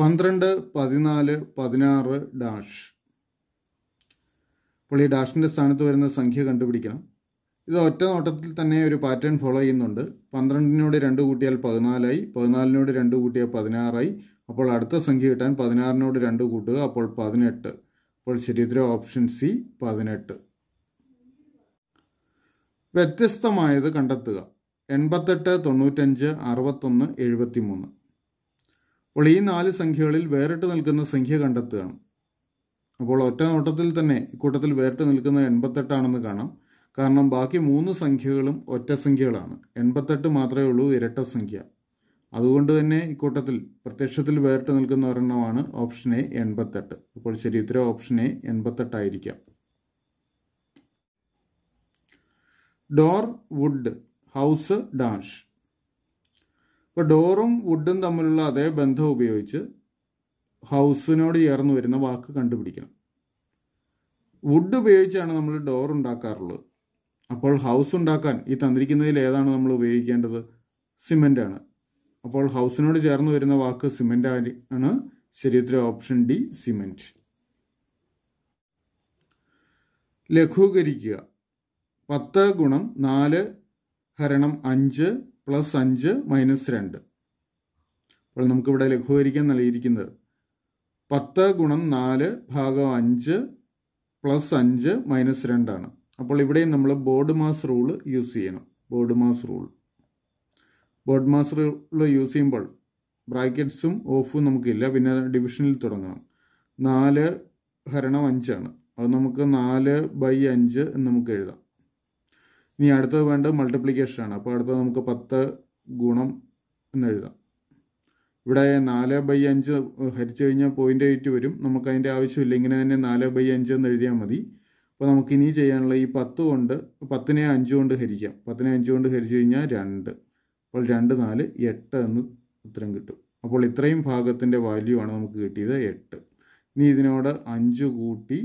പന്ത്രണ്ട് പതിനാല് പതിനാറ് ഡാഷ് അപ്പോൾ ഈ ഡാഷിൻ്റെ സ്ഥാനത്ത് വരുന്ന സംഖ്യ കണ്ടുപിടിക്കണം ഇത് ഒറ്റ നോട്ടത്തിൽ തന്നെ ഒരു പാറ്റേൺ ഫോളോ ചെയ്യുന്നുണ്ട് പന്ത്രണ്ടിനോട് രണ്ട് കൂട്ടിയാൽ പതിനാലായി പതിനാലിനോട് രണ്ട് കൂട്ടിയാൽ പതിനാറായി അപ്പോൾ അടുത്ത സംഖ്യ കിട്ടാൻ പതിനാറിനോട് രണ്ട് കൂട്ടുക അപ്പോൾ പതിനെട്ട് അപ്പോൾ ശരീര ഓപ്ഷൻ സി പതിനെട്ട് വ്യത്യസ്തമായത് കണ്ടെത്തുക എൺപത്തെട്ട് തൊണ്ണൂറ്റഞ്ച് അറുപത്തൊന്ന് എഴുപത്തി മൂന്ന് അപ്പോൾ ഈ നാല് സംഖ്യകളിൽ വേറിട്ട് നിൽക്കുന്ന സംഖ്യ കണ്ടെത്തുകയാണ് അപ്പോൾ ഒറ്റ നോട്ടത്തിൽ തന്നെ ഇക്കൂട്ടത്തിൽ വേറിട്ട് നിൽക്കുന്ന എൺപത്തെട്ടാണെന്ന് കാണാം കാരണം ബാക്കി മൂന്ന് സംഖ്യകളും ഒറ്റ സംഖ്യകളാണ് എൺപത്തെട്ട് മാത്രമേ ഉള്ളൂ ഇരട്ട സംഖ്യ അതുകൊണ്ട് തന്നെ ഇക്കൂട്ടത്തിൽ പ്രത്യക്ഷത്തിൽ വേറിട്ട് നിൽക്കുന്ന ഒരെണ്ണമാണ് ഓപ്ഷൻ എ എൺപത്തെട്ട് അപ്പോൾ ശരി ഉത്തര ഓപ്ഷൻ എ എൺപത്തെട്ടായിരിക്കാം ഡോർ വുഡ് ഹൗസ് ഡാഷ് ഇപ്പോൾ ഡോറും വുഡും തമ്മിലുള്ള അതേ ബന്ധം ഉപയോഗിച്ച് ഹൗസിനോട് ചേർന്ന് വരുന്ന വാക്ക് കണ്ടുപിടിക്കണം വുഡ് ഉപയോഗിച്ചാണ് നമ്മൾ ഡോർ ഉണ്ടാക്കാറുള്ളത് അപ്പോൾ ഹൗസ് ഉണ്ടാക്കാൻ ഈ തന്നിരിക്കുന്നതിൽ ഏതാണ് നമ്മൾ ഉപയോഗിക്കേണ്ടത് സിമെൻ്റാണ് അപ്പോൾ ഹൗസിനോട് ചേർന്ന് വരുന്ന വാക്ക് സിമെൻ്റ് ആണ് ശരീരത്തിലെ ഓപ്ഷൻ ഡി സിമെൻറ്റ് ലഘൂകരിക്കുക പത്ത് ഗുണം നാല് ഹരണം അഞ്ച് പ്ലസ് അഞ്ച് മൈനസ് രണ്ട് അപ്പോൾ നമുക്കിവിടെ ലഘൂകരിക്കാൻ നൽകിയിരിക്കുന്നത് പത്ത് ഗുണം നാല് ഭാഗം അഞ്ച് പ്ലസ് അഞ്ച് മൈനസ് രണ്ടാണ് അപ്പോൾ ഇവിടെയും നമ്മൾ ബോർഡ് മാസ് റൂൾ യൂസ് ചെയ്യണം BODMAS rule BODMAS rule use ചെയ്യുമ്പോൾ ബ്രാക്കറ്റ്സും ഓഫും നമുക്കില്ല പിന്നെ ഡിവിഷനിൽ തുടങ്ങണം നാല് ഹരണം അഞ്ചാണ് അത് നമുക്ക് നാല് ബൈ അഞ്ച് എന്ന് നമുക്ക് എഴുതാം ഇനി അടുത്തത് വേണ്ടത് മൾട്ടിപ്ലിക്കേഷനാണ് അപ്പോൾ അടുത്തത് നമുക്ക് പത്ത് ഗുണം എന്നെഴുതാം ഇവിടെ നാല് ബൈ അഞ്ച് ഹരിച്ചു കഴിഞ്ഞാൽ പോയിൻ്റ് എയ്റ്റ് വരും നമുക്ക് അതിൻ്റെ ആവശ്യമില്ല ഇങ്ങനെ തന്നെ നാല് ബൈ അഞ്ച് എന്ന് എഴുതിയാൽ മതി അപ്പോൾ നമുക്ക് ഇനി ചെയ്യാനുള്ള ഈ പത്ത് കൊണ്ട് പത്തിനെ അഞ്ച് കൊണ്ട് ഹരിക്കാം പത്തിനെ അഞ്ച് കൊണ്ട് ഹരിച്ചു കഴിഞ്ഞാൽ രണ്ട് അപ്പോൾ രണ്ട് നാല് എട്ട് എന്ന് ഉത്തരം കിട്ടും അപ്പോൾ ഇത്രയും ഭാഗത്തിൻ്റെ വാല്യൂ ആണ് നമുക്ക് കിട്ടിയത് എട്ട് ഇനി ഇതിനോട് അഞ്ച് കൂട്ടി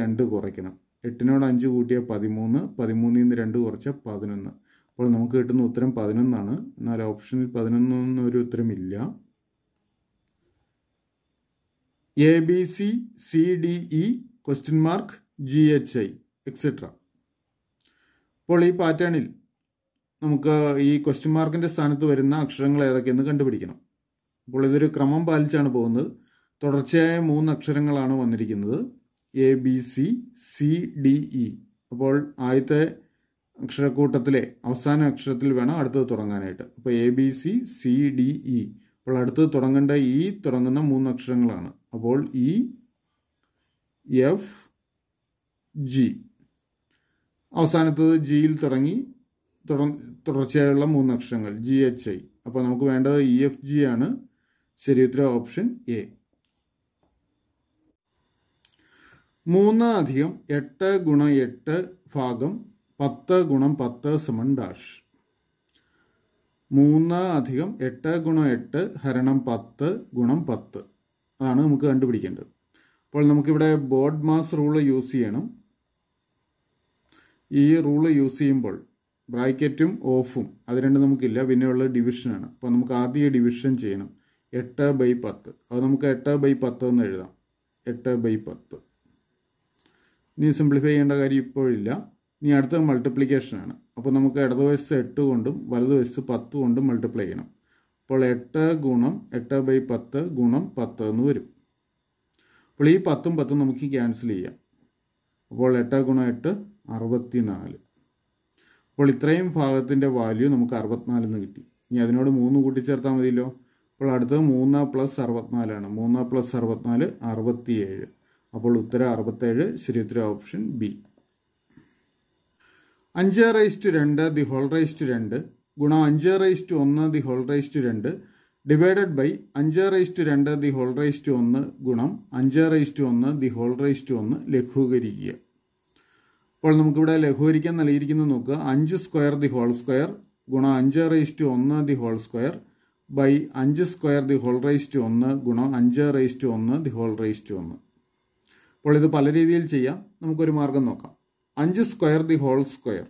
രണ്ട് കുറയ്ക്കണം എട്ടിനോട് അഞ്ച് കൂട്ടിയ പതിമൂന്ന് പതിമൂന്നിൽ നിന്ന് രണ്ട് കുറച്ച പതിനൊന്ന് അപ്പോൾ നമുക്ക് കിട്ടുന്ന ഉത്തരം പതിനൊന്നാണ് എന്നാൽ ഓപ്ഷനിൽ ഉത്തരം ഉത്തരമില്ല A B C C D E question mark G H I etcetera അപ്പോൾ ഈ പാറ്റേണിൽ നമുക്ക് ഈ ക്വസ്റ്റ്യൻ മാർക്കിൻ്റെ സ്ഥാനത്ത് വരുന്ന അക്ഷരങ്ങൾ ഏതൊക്കെയെന്ന് കണ്ടുപിടിക്കണം അപ്പോൾ ഇതൊരു ക്രമം പാലിച്ചാണ് പോകുന്നത് തുടർച്ചയായ മൂന്ന് അക്ഷരങ്ങളാണ് വന്നിരിക്കുന്നത് A B C C D E അപ്പോൾ ആദ്യത്തെ അക്ഷരക്കൂട്ടത്തിലെ അവസാന അക്ഷരത്തിൽ വേണം അടുത്തത് തുടങ്ങാനായിട്ട് അപ്പോൾ A B C C D E അപ്പോൾ അടുത്തത് തുടങ്ങേണ്ട ഇ e, തുടങ്ങുന്ന മൂന്ന് അക്ഷരങ്ങളാണ് അപ്പോൾ ഇ എഫ് ജി അവസാനത്തത് ജിയിൽ തുടങ്ങി തുടർച്ചയായുള്ള മൂന്ന് അക്ഷരങ്ങൾ ജി എച്ച് ഐ അപ്പോൾ നമുക്ക് വേണ്ടത് ഇ എഫ് ജി ആണ് ശരി ഓപ്ഷൻ എ മൂന്ന് അധികം എട്ട് ഗുണം എട്ട് ഭാഗം പത്ത് ഗുണം പത്ത് സമൺ ഡാഷ് മൂന്ന് അധികം എട്ട് ഗുണം എട്ട് ഹരണം പത്ത് ഗുണം പത്ത് അതാണ് നമുക്ക് കണ്ടുപിടിക്കേണ്ടത് അപ്പോൾ നമുക്കിവിടെ ബോർഡ് മാസ് റൂള് യൂസ് ചെയ്യണം ഈ റൂള് യൂസ് ചെയ്യുമ്പോൾ ബ്രാക്കറ്റും ഓഫും അത് രണ്ടും നമുക്കില്ല പിന്നെയുള്ള ഡിവിഷനാണ് അപ്പോൾ നമുക്ക് ആദ്യം ഡിവിഷൻ ചെയ്യണം എട്ട് ബൈ പത്ത് അത് നമുക്ക് എട്ട് ബൈ പത്ത് എന്ന് എഴുതാം എട്ട് ബൈ പത്ത് ഇനി സിംപ്ലിഫൈ ചെയ്യേണ്ട കാര്യം ഇപ്പോഴില്ല ഇനി അടുത്ത മൾട്ടിപ്ലിക്കേഷനാണ് അപ്പോൾ നമുക്ക് ഇടത് വയസ്സ് എട്ട് കൊണ്ടും വലത് വയസ്സ് പത്ത് കൊണ്ടും മൾട്ടിപ്ലൈ ചെയ്യണം അപ്പോൾ എട്ട് ഗുണം എട്ട് ബൈ പത്ത് ഗുണം പത്ത് എന്ന് വരും അപ്പോൾ ഈ പത്തും പത്തും നമുക്ക് ക്യാൻസൽ ചെയ്യാം അപ്പോൾ എട്ട് ഗുണം എട്ട് അറുപത്തി നാല് അപ്പോൾ ഇത്രയും ഭാഗത്തിൻ്റെ വാല്യൂ നമുക്ക് അറുപത്തിനാലെന്ന് കിട്ടി ഇനി അതിനോട് മൂന്ന് കൂട്ടിച്ചേർത്താൽ മതിയല്ലോ അപ്പോൾ അടുത്തത് മൂന്ന് പ്ലസ് അറുപത്തിനാലാണ് മൂന്ന് പ്ലസ് അറുപത്തിനാല് അറുപത്തിയേഴ് അപ്പോൾ ഉത്തരം അറുപത്തേഴ് ശരി ഉത്തരം ഓപ്ഷൻ ബി അഞ്ച് റൈസ് ടു രണ്ട് ദി ഹോൾ റൈസ് ടു രണ്ട് ഗുണം അഞ്ച് റൈസ് ടു ഒന്ന് ദി ഹോൾ റൈസ് ടു രണ്ട് ഡിവൈഡഡ് ബൈ അഞ്ച് റൈസ് ടു രണ്ട് ദി ഹോൾ റൈസ് ടു ഒന്ന് ഗുണം അഞ്ച് റൈസ് ടു ഒന്ന് ദി ഹോൾ റൈസ് ടു ഒന്ന് ലഘൂകരിക്കുക അപ്പോൾ നമുക്കിവിടെ ലഘൂകരിക്കാൻ നൽകിയിരിക്കുന്നത് നോക്കുക അഞ്ച് സ്ക്വയർ ദി ഹോൾ സ്ക്വയർ ഗുണം അഞ്ച് റൈസ് ടു ഒന്ന് ദി ഹോൾ സ്ക്വയർ ബൈ അഞ്ച് square the whole raise to ഒന്ന് ഗുണം അഞ്ച് റൈസ് ടു ഒന്ന് ദി ഹോൾ റൈസ് ടു ഒന്ന് അപ്പോൾ ഇത് പല രീതിയിൽ ചെയ്യാം നമുക്കൊരു മാർഗം നോക്കാം അഞ്ച് സ്ക്വയർ ദി ഹോൾ സ്ക്വയർ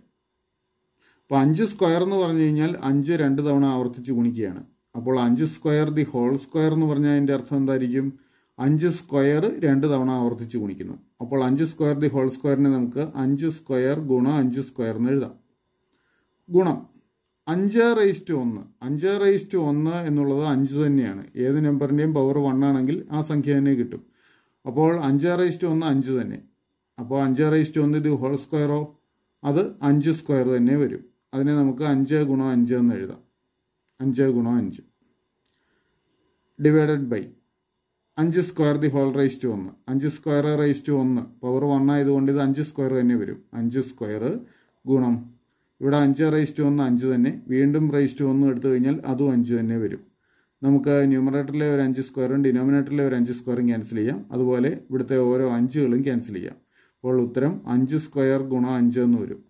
അപ്പോൾ അഞ്ച് സ്ക്വയർ എന്ന് പറഞ്ഞു കഴിഞ്ഞാൽ അഞ്ച് രണ്ട് തവണ ആവർത്തിച്ച് ഗുണിക്കുകയാണ് അപ്പോൾ അഞ്ച് സ്ക്വയർ ദി ഹോൾ സ്ക്വയർ എന്ന് പറഞ്ഞാൽ അതിൻ്റെ അർത്ഥം എന്തായിരിക്കും അഞ്ച് സ്ക്വയർ രണ്ട് തവണ ആവർത്തിച്ച് ഗുണിക്കുന്നു അപ്പോൾ അഞ്ച് സ്ക്വയർ ദി ഹോൾ സ്ക്വയറിനെ നമുക്ക് അഞ്ച് സ്ക്വയർ ഗുണ അഞ്ച് സ്ക്വയർ എന്ന് എഴുതാം ഗുണം അഞ്ച് റേസ്റ്റ് ഒന്ന് അഞ്ച് റേസ്റ്റ് ഒന്ന് എന്നുള്ളത് അഞ്ച് തന്നെയാണ് ഏത് നമ്പറിൻ്റെയും പവർ വൺ ആണെങ്കിൽ ആ സംഖ്യ തന്നെ കിട്ടും അപ്പോൾ അഞ്ച് റേസ്റ്റ് ഒന്ന് അഞ്ച് തന്നെ അപ്പോൾ അഞ്ച് റേസ്റ്റ് ഒന്ന് ഇത് ഹോൾ സ്ക്വയറോ അത് അഞ്ച് സ്ക്വയർ തന്നെ വരും അതിനെ നമുക്ക് അഞ്ച് ഗുണം അഞ്ച് എന്ന് എഴുതാം അഞ്ച് ഗുണം അഞ്ച് ഡിവൈഡഡ് ബൈ അഞ്ച് സ്ക്വയർ ദി ഹോൾ ടു ഒന്ന് അഞ്ച് സ്ക്വയർ ടു ഒന്ന് പവർ വൺ ആയതുകൊണ്ട് ഇത് അഞ്ച് സ്ക്വയർ തന്നെ വരും അഞ്ച് സ്ക്വയർ ഗുണം ഇവിടെ അഞ്ച് ടു ഒന്ന് അഞ്ച് തന്നെ വീണ്ടും ടു ഒന്ന് എടുത്തു കഴിഞ്ഞാൽ അതും അഞ്ച് തന്നെ വരും നമുക്ക് ന്യൂമറേറ്ററിലെ ഒരു അഞ്ച് സ്ക്വയറും ഡിനോമിനേറ്ററിലെ ഒരു അഞ്ച് സ്ക്വയറും ക്യാൻസൽ ചെയ്യാം അതുപോലെ ഇവിടുത്തെ ഓരോ അഞ്ചുകളും ക്യാൻസൽ ചെയ്യാം അപ്പോൾ ഉത്തരം അഞ്ച് സ്ക്വയർ ഗുണം അഞ്ച് എന്ന് വരും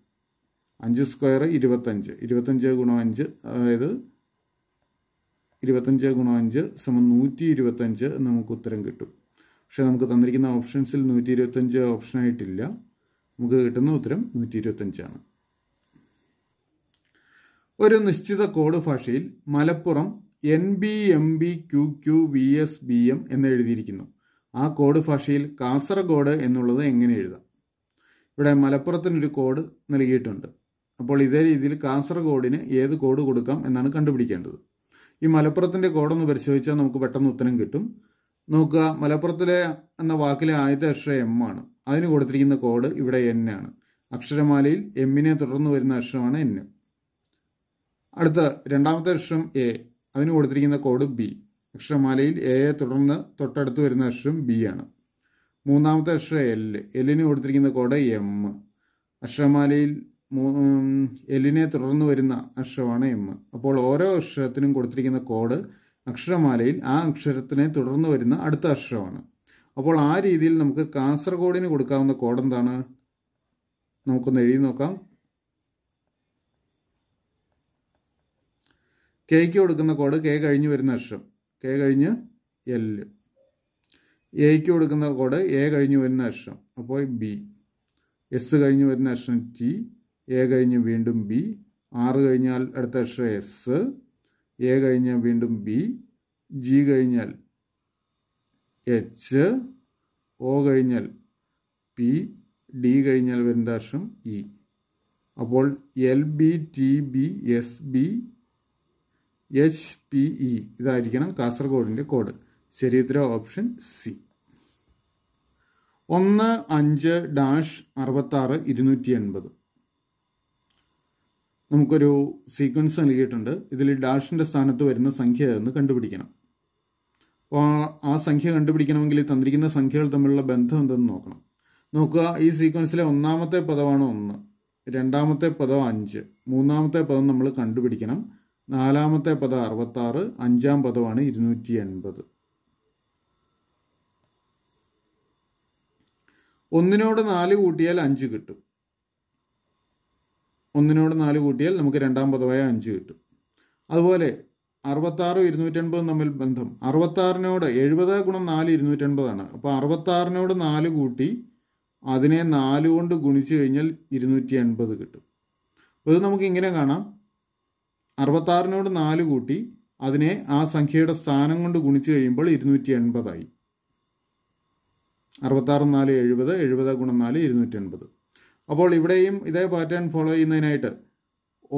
അഞ്ച് സ്ക്വയർ ഇരുപത്തഞ്ച് ഇരുപത്തഞ്ച് ഗുണം അഞ്ച് അതായത് ഇരുപത്തഞ്ച് ഗുണം അഞ്ച് സമം നൂറ്റി ഇരുപത്തഞ്ച് എന്ന് നമുക്ക് ഉത്തരം കിട്ടും പക്ഷേ നമുക്ക് തന്നിരിക്കുന്ന ഓപ്ഷൻസിൽ നൂറ്റി ഇരുപത്തഞ്ച് ഓപ്ഷനായിട്ടില്ല നമുക്ക് കിട്ടുന്ന ഉത്തരം നൂറ്റി ഇരുപത്തഞ്ചാണ് ഒരു നിശ്ചിത കോഡ് ഭാഷയിൽ Malappuram N B M B Q Q V S B M എന്ന് എഴുതിയിരിക്കുന്നു ആ കോഡ് ഭാഷയിൽ കാസർഗോഡ് എന്നുള്ളത് എങ്ങനെ എഴുതാം ഇവിടെ മലപ്പുറത്തിനൊരു കോഡ് നൽകിയിട്ടുണ്ട് അപ്പോൾ ഇതേ രീതിയിൽ കാസർഗോഡിന് ഏത് കോഡ് കൊടുക്കാം എന്നാണ് കണ്ടുപിടിക്കേണ്ടത് ഈ മലപ്പുറത്തിൻ്റെ കോഡൊന്ന് പരിശോധിച്ചാൽ നമുക്ക് പെട്ടെന്ന് ഉത്തരം കിട്ടും നോക്കുക മലപ്പുറത്തിലെ എന്ന വാക്കിലെ ആദ്യത്തെ അക്ഷരം എം ആണ് അതിന് കൊടുത്തിരിക്കുന്ന കോഡ് ഇവിടെ എൻ ആണ് അക്ഷരമാലയിൽ എമ്മിനെ തുടർന്ന് വരുന്ന അക്ഷരമാണ് എൻ അടുത്ത രണ്ടാമത്തെ അക്ഷരം എ അതിന് കൊടുത്തിരിക്കുന്ന കോഡ് ബി അക്ഷരമാലയിൽ എ തുടർന്ന് തൊട്ടടുത്ത് വരുന്ന അക്ഷരം ബി ആണ് മൂന്നാമത്തെ അക്ഷരം എൽ എല്ലിന് കൊടുത്തിരിക്കുന്ന കോഡ് എം അക്ഷരമാലയിൽ എല്ലിനെ തുടർന്ന് വരുന്ന അക്ഷരമാണ് എം അപ്പോൾ ഓരോ അക്ഷരത്തിനും കൊടുത്തിരിക്കുന്ന കോഡ് അക്ഷരമാലയിൽ ആ അക്ഷരത്തിനെ തുടർന്ന് വരുന്ന അടുത്ത അക്ഷരമാണ് അപ്പോൾ ആ രീതിയിൽ നമുക്ക് കാസർഗോഡിന് കൊടുക്കാവുന്ന കോഡ് എന്താണ് നമുക്കൊന്ന് എഴുതി നോക്കാം കെക്ക് കൊടുക്കുന്ന കോഡ് കെ കഴിഞ്ഞ് വരുന്ന അക്ഷരം കെ കഴിഞ്ഞ് എൽ എക്ക് കൊടുക്കുന്ന കോഡ് എ കഴിഞ്ഞ് വരുന്ന അക്ഷരം അപ്പോൾ ബി എസ് കഴിഞ്ഞ് വരുന്ന അക്ഷരം ടി എ കഴിഞ്ഞ് വീണ്ടും ബി ആറ് കഴിഞ്ഞാൽ അടുത്ത അക്ഷരം എസ് എ കഴിഞ്ഞ് വീണ്ടും ബി ജി കഴിഞ്ഞാൽ എച്ച് ഒ കഴിഞ്ഞാൽ പി ഡി കഴിഞ്ഞാൽ വരുന്ന അക്ഷരം ഇ e. അപ്പോൾ L B T B S B H P E ഇതായിരിക്കണം കാസർഗോഡിൻ്റെ കോഡ് ശരിയുത്തരം ഓപ്ഷൻ സി ഒന്ന് അഞ്ച് ഡാഷ് അറുപത്താറ് ഇരുന്നൂറ്റി എൺപത് നമുക്കൊരു സീക്വൻസ് നൽകിയിട്ടുണ്ട് ഇതിൽ ഡാഷിൻ്റെ സ്ഥാനത്ത് വരുന്ന സംഖ്യ എന്ന് കണ്ടുപിടിക്കണം അപ്പോൾ ആ സംഖ്യ കണ്ടുപിടിക്കണമെങ്കിൽ തന്നിരിക്കുന്ന സംഖ്യകൾ തമ്മിലുള്ള ബന്ധം എന്തെന്ന് നോക്കണം നോക്കുക ഈ സീക്വൻസിലെ ഒന്നാമത്തെ പദമാണ് ഒന്ന് രണ്ടാമത്തെ പദം അഞ്ച് മൂന്നാമത്തെ പദം നമ്മൾ കണ്ടുപിടിക്കണം നാലാമത്തെ പദം അറുപത്താറ് അഞ്ചാം പദമാണ് ഇരുന്നൂറ്റി എൺപത് ഒന്നിനോട് നാല് കൂട്ടിയാൽ അഞ്ച് കിട്ടും ഒന്നിനോട് നാല് കൂട്ടിയാൽ നമുക്ക് രണ്ടാം പദമായ അഞ്ച് കിട്ടും അതുപോലെ അറുപത്താറും ഇരുന്നൂറ്റൻപതും തമ്മിൽ ബന്ധം അറുപത്താറിനോട് എഴുപത് ഗുണം നാല് ഇരുന്നൂറ്റൻപതാണ് അപ്പോൾ അറുപത്താറിനോട് നാല് കൂട്ടി അതിനെ നാല് കൊണ്ട് ഗുണിച്ചു കഴിഞ്ഞാൽ ഇരുന്നൂറ്റി എൺപത് കിട്ടും അപ്പോൾ ഇത് നമുക്ക് ഇങ്ങനെ കാണാം അറുപത്താറിനോട് നാല് കൂട്ടി അതിനെ ആ സംഖ്യയുടെ സ്ഥാനം കൊണ്ട് ഗുണിച്ചു കഴിയുമ്പോൾ ഇരുന്നൂറ്റി എൺപതായി അറുപത്താറ് നാല് എഴുപത് എഴുപത് ഗുണം നാല് ഇരുന്നൂറ്റി എൺപത് അപ്പോൾ ഇവിടെയും ഇതേ പാറ്റേൺ ഫോളോ ചെയ്യുന്നതിനായിട്ട്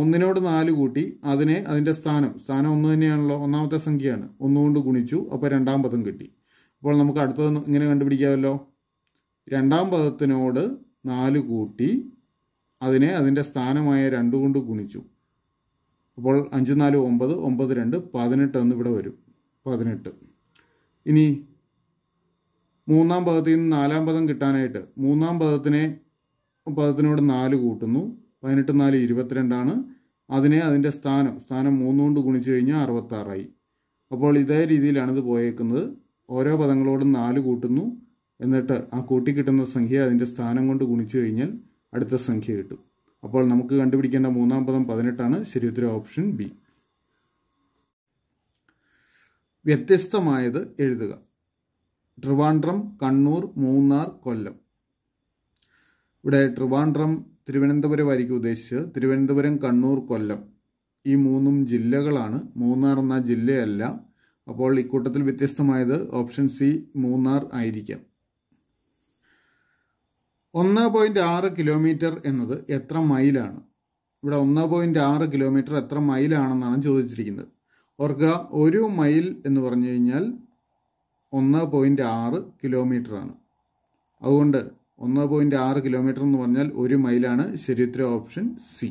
ഒന്നിനോട് നാല് കൂട്ടി അതിനെ അതിൻ്റെ സ്ഥാനം സ്ഥാനം ഒന്ന് തന്നെയാണല്ലോ ഒന്നാമത്തെ സംഖ്യയാണ് ഒന്നുകൊണ്ട് ഗുണിച്ചു അപ്പോൾ രണ്ടാം പദം കിട്ടി അപ്പോൾ നമുക്ക് അടുത്തത് ഇങ്ങനെ കണ്ടുപിടിക്കാമല്ലോ രണ്ടാം പദത്തിനോട് നാല് കൂട്ടി അതിനെ അതിൻ്റെ സ്ഥാനമായ രണ്ടു കൊണ്ട് ഗുണിച്ചു അപ്പോൾ അഞ്ച് നാല് ഒമ്പത് ഒമ്പത് രണ്ട് പതിനെട്ട് എന്ന് ഇവിടെ വരും പതിനെട്ട് ഇനി മൂന്നാം പദത്തിൽ നിന്ന് നാലാം പദം കിട്ടാനായിട്ട് മൂന്നാം പദത്തിനെ പദത്തിനോട് നാല് കൂട്ടുന്നു പതിനെട്ട് നാല് ഇരുപത്തിരണ്ടാണ് അതിനെ അതിൻ്റെ സ്ഥാനം സ്ഥാനം മൂന്നുകൊണ്ട് ഗുണിച്ചു കഴിഞ്ഞാൽ അറുപത്താറായി അപ്പോൾ ഇതേ രീതിയിലാണ് ഇത് പോയേക്കുന്നത് ഓരോ പദങ്ങളോടും നാല് കൂട്ടുന്നു എന്നിട്ട് ആ കൂട്ടിക്കിട്ടുന്ന കിട്ടുന്ന സംഖ്യ അതിൻ്റെ സ്ഥാനം കൊണ്ട് ഗുണിച്ചു കഴിഞ്ഞാൽ അടുത്ത സംഖ്യ കിട്ടും അപ്പോൾ നമുക്ക് കണ്ടുപിടിക്കേണ്ട മൂന്നാം പദം പതിനെട്ടാണ് ശരിയുത്തര ഓപ്ഷൻ ബി വ്യത്യസ്തമായത് എഴുതുക ട്രിവാൻഡ്രം കണ്ണൂർ മൂന്നാർ കൊല്ലം ഇവിടെ ട്രിവാൻഡ്രം തിരുവനന്തപുരം ഉദ്ദേശിച്ചത് തിരുവനന്തപുരം കണ്ണൂർ കൊല്ലം ഈ മൂന്നും ജില്ലകളാണ് മൂന്നാർ എന്ന ജില്ലയല്ല അപ്പോൾ ഇക്കൂട്ടത്തിൽ വ്യത്യസ്തമായത് ഓപ്ഷൻ സി മൂന്നാർ ആയിരിക്കാം ഒന്ന് പോയിൻറ്റ് ആറ് കിലോമീറ്റർ എന്നത് എത്ര മൈലാണ് ഇവിടെ ഒന്ന് പോയിൻറ്റ് ആറ് കിലോമീറ്റർ എത്ര മൈലാണെന്നാണ് ചോദിച്ചിരിക്കുന്നത് ഓർക്കുക ഒരു മൈൽ എന്ന് പറഞ്ഞു കഴിഞ്ഞാൽ ഒന്ന് പോയിൻ്റ് ആറ് കിലോമീറ്ററാണ് അതുകൊണ്ട് ഒന്ന് പോയിൻ്റ് ആറ് കിലോമീറ്റർ എന്ന് പറഞ്ഞാൽ ഒരു മൈലാണ് ശരിയുത്തര ഓപ്ഷൻ സി